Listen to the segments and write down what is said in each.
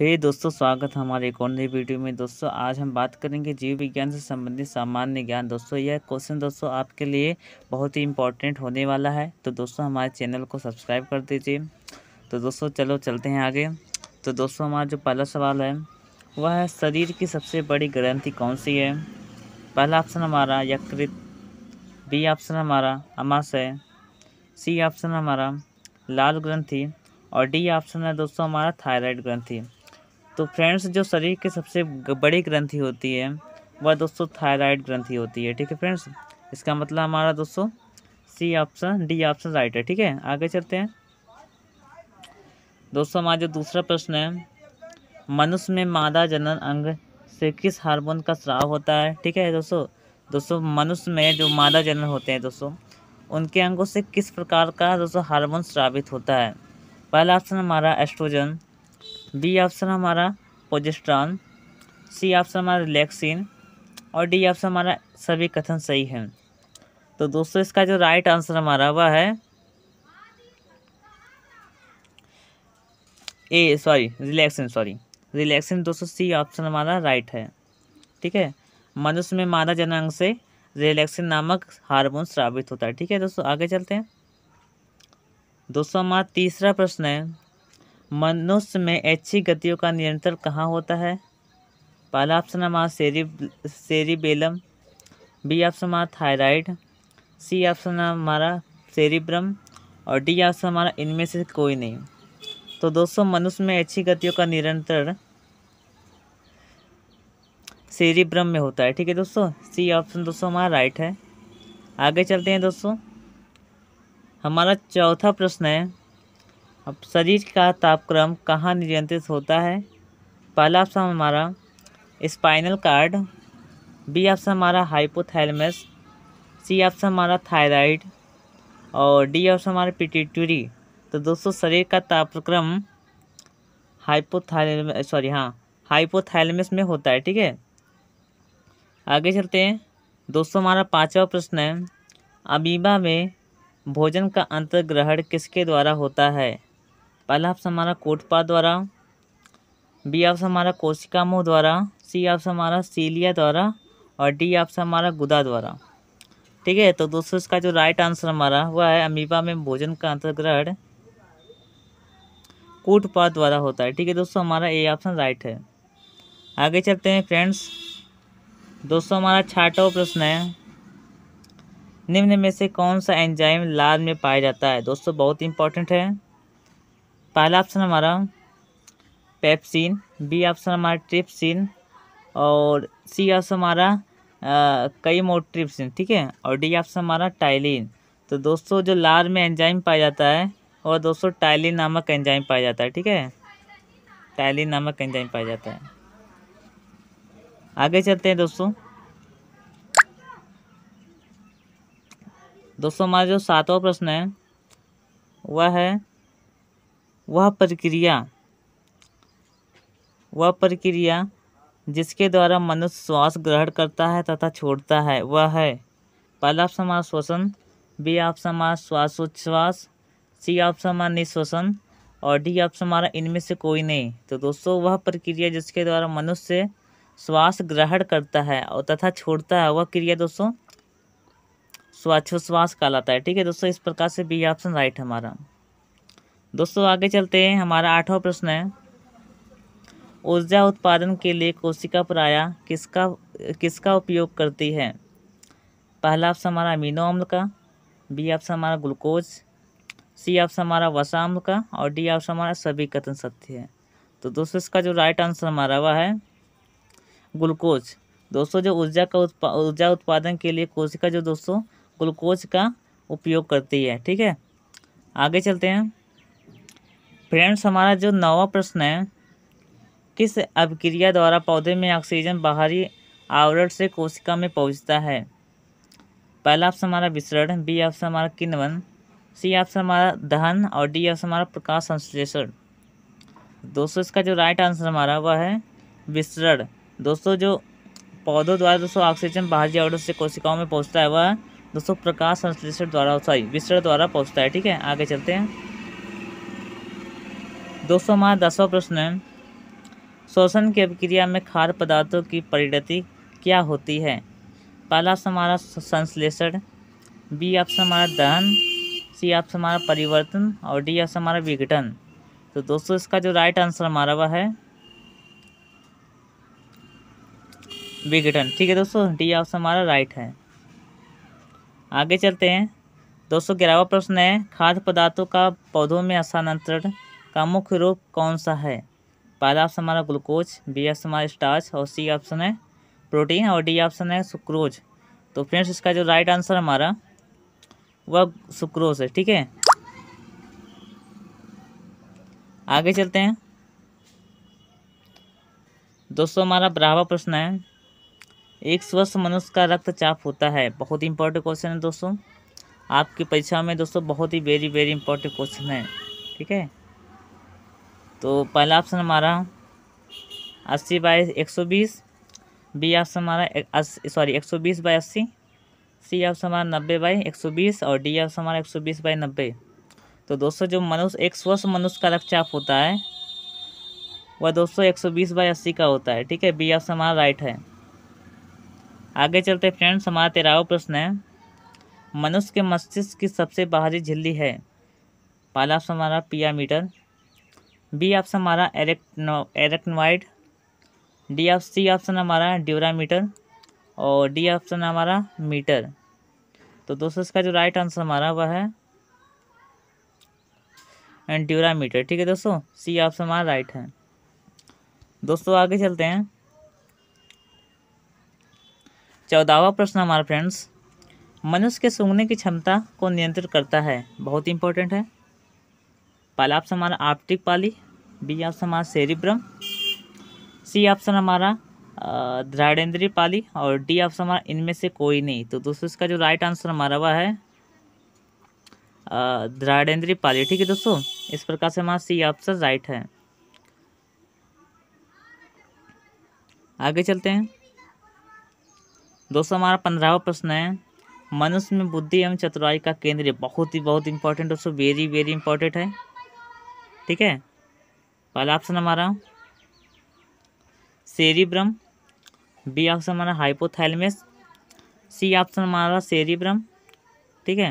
हे hey दोस्तों स्वागत है हमारे एक और नई वीडियो में दोस्तों आज हम बात करेंगे जीव विज्ञान से संबंधित सामान्य ज्ञान दोस्तों यह क्वेश्चन दोस्तों आपके लिए बहुत ही इंपॉर्टेंट होने वाला है तो दोस्तों हमारे चैनल को सब्सक्राइब कर दीजिए तो दोस्तों चलो चलते हैं आगे तो दोस्तों हमारा जो पहला सवाल है वह है शरीर की सबसे बड़ी ग्रंथि कौन सी है पहला ऑप्शन हमारा यकृत बी ऑप्शन हमारा अमाशय सी ऑप्शन हमारा लाल ग्रंथी और डी ऑप्शन है दोस्तों हमारा थायराइड ग्रंथी तो फ्रेंड्स जो शरीर की सबसे बड़ी ग्रंथि होती है वह दोस्तों थायराइड ग्रंथि होती है ठीक है फ्रेंड्स इसका मतलब हमारा दोस्तों C option D option right है ठीक है आगे चलते हैं दोस्तों हमारा जो दूसरा प्रश्न है मनुष्य में मादा जनन अंग से किस हार्मोन का श्राव होता है ठीक है दोस्तों दोस्तों मनुष्य में जो मादा जनन होते हैं दोस्तों उनके अंगों से किस प्रकार का दोस्तों हार्मोन श्रावित होता है पहला ऑप्शन हमारा एस्ट्रोजन बी ऑप्शन हमारा पोजेस्ट्रॉन सी ऑप्शन हमारा रिलैक्सिन और डी ऑप्शन हमारा सभी कथन सही है तो दोस्तों इसका जो राइट आंसर हमारा वह है A sorry relaxin sorry relaxin दोस्तों सी ऑप्शन हमारा राइट है ठीक है मनुष्य में मादा जनांग से रिलैक्सिन नामक हार्मोन स्रावित होता है ठीक है दोस्तों आगे चलते हैं दोस्तों हमारा तीसरा प्रश्न है मनुष्य में ऐच्छिक गतियों का नियंत्रण कहाँ होता है पहला ऑप्शन हमारा सेरी सेरिबेलम बी ऑप्शन हमारा थायराइड सी ऑप्शन हमारा सेरिब्रम और डी ऑप्शन हमारा इनमें से कोई नहीं तो दोस्तों मनुष्य में अच्छी गतियों का निरंतर सेरिब्रम में होता है ठीक है दोस्तों सी ऑप्शन दोस्तों हमारा राइट है आगे चलते हैं दोस्तों हमारा चौथा प्रश्न है अब शरीर का तापक्रम कहाँ नियंत्रित होता है पहला ऑप्शन हमारा स्पाइनल कार्ड बी ऑप्शन हमारा हाइपोथैलेमस सी ऑप्शन हमारा थायराइड और डी ऑप्शन हमारा पिटिटरी तो दोस्तों शरीर का तापक्रम हाइपोथैलेमस सॉरी हाँ हाइपोथैलेमस में होता है ठीक है आगे चलते हैं दोस्तों हमारा पांचवा प्रश्न है अमीबा में भोजन का अंतर्ग्रहण किसके द्वारा होता है पहला ऑप्शन हमारा कोटपा द्वारा बी ऑप्शन हमारा कोशिका द्वारा सी ऑप्शन हमारा सीलिया द्वारा और डी ऑप्शन हमारा गुदा द्वारा ठीक है तो दोस्तों इसका जो राइट आंसर हमारा वह है अमीबा में भोजन का अंतर्ग्रहण कूटपात द्वारा होता है ठीक है दोस्तों हमारा ए ऑप्शन राइट है आगे चलते हैं फ्रेंड्स दोस्तों हमारा छाटो प्रश्न है निम्न में से कौन सा एंजाइम लाल में पाया जाता है दोस्तों बहुत इंपॉर्टेंट है पहला ऑप्शन हमारा पेप्सिन बी ऑप्शन हमारा ट्रिप्सिन और सी ऑप्शन हमारा कई ट्रिप्सिन ठीक है और डी ऑप्शन हमारा टाइलिन तो दोस्तों जो लार में एंजाइम पाया जाता है वह दोस्तों टाइलिन नामक एंजाइम पाया जाता है ठीक है टाइलिन नामक एंजाइम पाया जाता है आगे चलते हैं दोस्तों दोस्तों हमारा जो सातवां प्रश्न है वह है वह प्रक्रिया वह प्रक्रिया जिसके द्वारा मनुष्य श्वास ग्रहण करता है तथा छोड़ता है वह है पहला ऑप्शन हमारा श्वसन बी ऑप्शन हमारा श्वासोच्छ्वास सी ऑप्शन हमारा निश्वसन और डी ऑप्शन हमारा इनमें से कोई नहीं तो दोस्तों वह प्रक्रिया जिसके द्वारा मनुष्य श्वास ग्रहण करता है और तथा छोड़ता है वह क्रिया दोस्तों श्वासोच्छ्वास कहलाता है ठीक है दोस्तों इस प्रकार से बी ऑप्शन राइट हमारा दोस्तों आगे चलते हैं हमारा आठवां प्रश्न है ऊर्जा उत्पादन के लिए कोशिका प्राया किसका किसका उपयोग करती है पहला ऑप्शन हमारा अमीनो अम्ल का बी ऑप्शन हमारा ग्लूकोज सी ऑप्शन हमारा वसा अम्ल का और डी ऑप्शन हमारा सभी कथन सत्य है तो दोस्तों इसका जो राइट आंसर हमारा वह है ग्लूकोज दोस्तों जो ऊर्जा का उत्पा ऊर्जा उत्पादन के लिए कोशिका जो दोस्तों ग्लूकोज का उपयोग करती है ठीक है आगे चलते हैं फ्रेंड्स हमारा जो नवा प्रश्न है किस अभिक्रिया द्वारा पौधे में ऑक्सीजन बाहरी आवरण से कोशिका में पहुंचता है पहला ऑप्शन हमारा विसरण बी ऑप्शन हमारा किन्वन सी ऑप्शन हमारा दहन और डी ऑप्शन हमारा प्रकाश संश्लेषण दोस्तों इसका जो राइट आंसर हमारा वह है विसरण दोस्तों जो पौधों द्वारा दोस्तों ऑक्सीजन बाहरी आवरण से कोशिकाओं में पहुँचता है वह दोस्तों प्रकाश संश्लेषण द्वारा सॉरी विसरण द्वारा पहुँचता है ठीक है आगे चलते हैं दोस्तों हमारा दसवा प्रश्न है शोषण की अभिक्रिया में खाद्य पदार्थों की परिणति क्या होती है पहला ऑप्शन हमारा संश्लेषण बी ऑप्शन हमारा दहन सी ऑप्शन हमारा परिवर्तन और डी ऑप्शन हमारा विघटन तो दोस्तों इसका जो राइट आंसर हमारा वह है विघटन ठीक है दोस्तों डी ऑप्शन हमारा राइट है आगे चलते हैं दोस्तों ग्यारहवा प्रश्न है खाद्य पदार्थों का पौधों में स्थानांतरण का मुख्य रूप कौन सा है पहला ऑप्शन हमारा ग्लूकोज बी ऑप्शन हमारा स्टार्च और सी ऑप्शन है प्रोटीन और डी ऑप्शन है सुक्रोज तो फ्रेंड्स इसका जो राइट आंसर हमारा वह सुक्रोज है ठीक है आगे चलते हैं दोस्तों हमारा बराबर प्रश्न है एक स्वस्थ मनुष्य का रक्तचाप होता है बहुत ही इंपॉर्टेंट क्वेश्चन है दोस्तों आपकी परीक्षा में दोस्तों बहुत ही वेरी वेरी इंपॉर्टेंट क्वेश्चन है ठीक है तो पहला ऑप्शन हमारा अस्सी बाई एक सौ बीस बी ऑप्शन हमारा सॉरी एक सौ बीस बाई अस्सी सी ऑप्शन हमारा नब्बे बाई एक सौ बीस और डी ऑप्शन हमारा एक सौ बीस बाई नब्बे तो दोस्तों जो मनुष्य एक स्वस्थ मनुष्य का रक्तचाप होता है वह दोस्तों एक सौ बीस बाई अस्सी का होता है ठीक है बी ऑप्शन हमारा राइट है आगे चलते फ्रेंड्स हमारा तेरहवा प्रश्न है मनुष्य के मस्तिष्क की सबसे बाहरी झिल्ली है पहला ऑप्शन हमारा पिया मीटर बी ऑप्शन हमारा arachno arachnoid D option C option हमारा ड्यूरामीटर और डी ऑप्शन हमारा मीटर तो दोस्तों इसका जो राइट आंसर हमारा वह है एंड ड्यूरामीटर ठीक है दोस्तों सी ऑप्शन हमारा राइट है दोस्तों आगे चलते हैं चौदहवा प्रश्न हमारा फ्रेंड्स मनुष्य के सूंघने की क्षमता को नियंत्रित करता है बहुत इंपॉर्टेंट है पहला ऑप्शन हमारा आप्टिक पाली बी ऑप्शन हमारा सेरिब्रम सी ऑप्शन हमारा धराडेंद्री पाली और डी ऑप्शन हमारा इनमें से कोई नहीं तो दोस्तों इसका जो राइट आंसर हमारा वह है धराडेंद्री पाली ठीक है दोस्तों इस प्रकार से हमारा सी ऑप्शन राइट है आगे चलते हैं दोस्तों हमारा पंद्रहवा प्रश्न है मनुष्य में बुद्धि एवं चतुराई का केंद्र बहुत ही बहुत इंपॉर्टेंट दोस्तों वेरी वेरी इंपॉर्टेंट है ठीक है पहला ऑप्शन हमारा सेरिब्रम बी ऑप्शन हमारा हाइपोथैलमस सी ऑप्शन हमारा सेरिब्रम ठीक है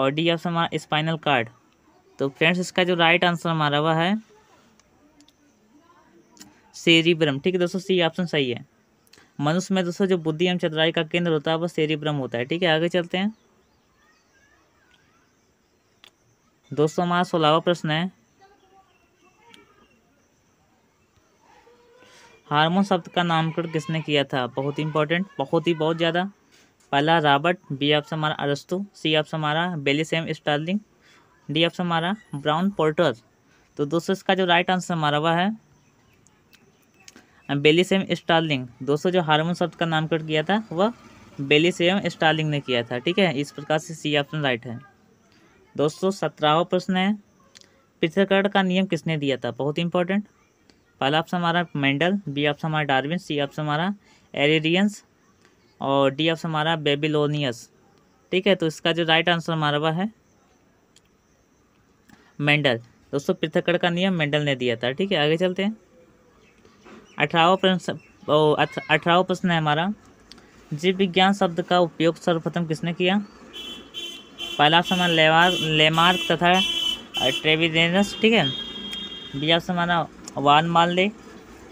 और डी ऑप्शन हमारा स्पाइनल कार्ड तो फ्रेंड्स इसका जो राइट आंसर हमारा वह है सेरिब्रम ठीक है दोस्तों सी ऑप्शन सही है मनुष्य में दोस्तों जो बुद्धि एवं चतुराई का केंद्र होता है वह सेरिब्रम होता है ठीक है आगे चलते हैं दोस्तों हमारा सोलहवा प्रश्न है हार्मोन शब्द का नामकरण किसने किया था बहुत ही इंपॉर्टेंट बहुत ही बहुत ज़्यादा पहला रॉबर्ट बी ऑप्शन हमारा अरस्तु सी ऑप्शन हमारा सेम स्टार्लिंग डी ऑप्शन हमारा ब्राउन पोर्टर तो दोस्तों इसका जो राइट आंसर हमारा वह है सेम स्टार्लिंग दोस्तों जो हार्मोन शब्द का नामकरण किया था वह सेम स्टार्लिंग ने किया था ठीक है इस प्रकार से सी ऑप्शन राइट है दोस्तों सत्रहवा प्रश्न है पृथ्वीकरण का नियम किसने दिया था बहुत इंपॉर्टेंट पहला ऑप्शन हमारा मेंडल बी ऑप्शन हमारा डार्विन सी ऑप्शन हमारा एरेरियंस और डी ऑप्शन हमारा बेबीलोनियस ठीक है तो इसका जो राइट आंसर हमारा वह है मेंडल दोस्तों पृथकड़ का नियम मेंडल ने दिया था ठीक है आगे चलते हैं अठारह प्रश्न अठारह प्रश्न है हमारा जीव विज्ञान शब्द का उपयोग सर्वप्रथम किसने किया पहला ऑप्शन हमारा लेमार्क तथा ट्रेविडेनस ठीक है बी ऑप्शन हमारा वान मान ले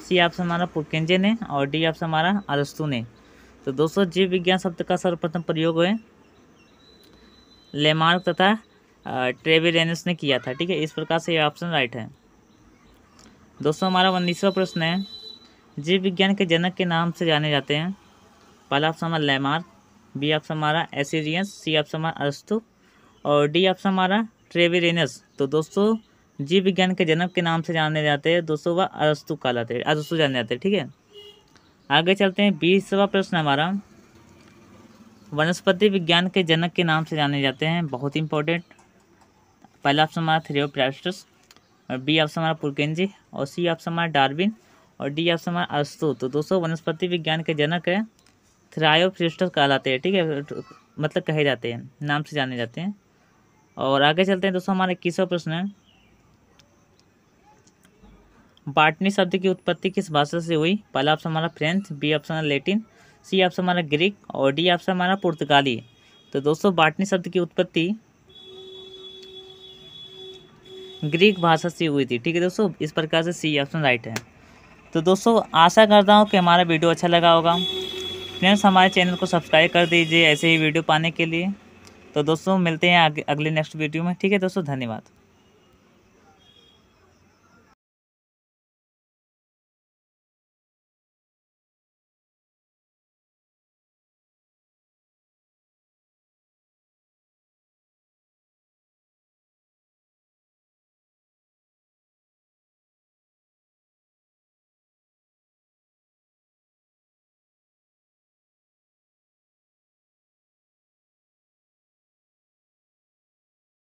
सी ऑप्शन हमारा पुरकेंजे ने और डी ऑप्शन हमारा अरस्तु ने तो दोस्तों जीव विज्ञान शब्द का सर्वप्रथम प्रयोग है लेमार्क तथा ट्रेविलेनस ने किया था ठीक है इस प्रकार से ये ऑप्शन राइट है दोस्तों हमारा उन्नीसवा प्रश्न है जीव विज्ञान के जनक के नाम से जाने जाते हैं पहला ऑप्शन हमारा लेमार्क बी ऑप्शन हमारा एसीरियंस सी ऑप्शन हमारा अरस्तु और डी ऑप्शन हमारा ट्रेविरेनस तो दोस्तों जीव विज्ञान के जनक के नाम से जाने जाते हैं दोस्तों वह अरस्तु कहलाते हैं अरस्तु जाने जाते हैं ठीक है आगे चलते हैं बीसवा प्रश्न हमारा वनस्पति विज्ञान के जनक के नाम से जाने जाते हैं बहुत इंपॉर्टेंट पहला ऑप्शन हमारा थ्रियोप्रास्टस और बी ऑप्शन हमारा पुरकेंजी और सी ऑप्शन हमारा डार्विन और डी ऑप्शन हमारा अरस्तु तो दोस्तों वनस्पति विज्ञान के जनक है थ्रायोफ्रिस्टस कहलाते हैं ठीक है मतलब कहे जाते हैं नाम से जाने जाते हैं और आगे चलते हैं दोस्तों हमारा इक्कीसवा प्रश्न है बाटनी शब्द की उत्पत्ति किस भाषा से हुई पहला ऑप्शन हमारा फ्रेंच बी ऑप्शन हमारा लेटिन सी ऑप्शन हमारा ग्रीक और डी ऑप्शन हमारा पुर्तगाली तो दोस्तों बाटनी शब्द की उत्पत्ति ग्रीक भाषा से हुई थी ठीक है दोस्तों इस प्रकार से सी ऑप्शन राइट है तो दोस्तों आशा करता हूँ कि हमारा वीडियो अच्छा लगा होगा फ्रेंड्स हमारे चैनल को सब्सक्राइब कर दीजिए ऐसे ही वीडियो पाने के लिए तो दोस्तों मिलते हैं अगले नेक्स्ट वीडियो में ठीक है दोस्तों धन्यवाद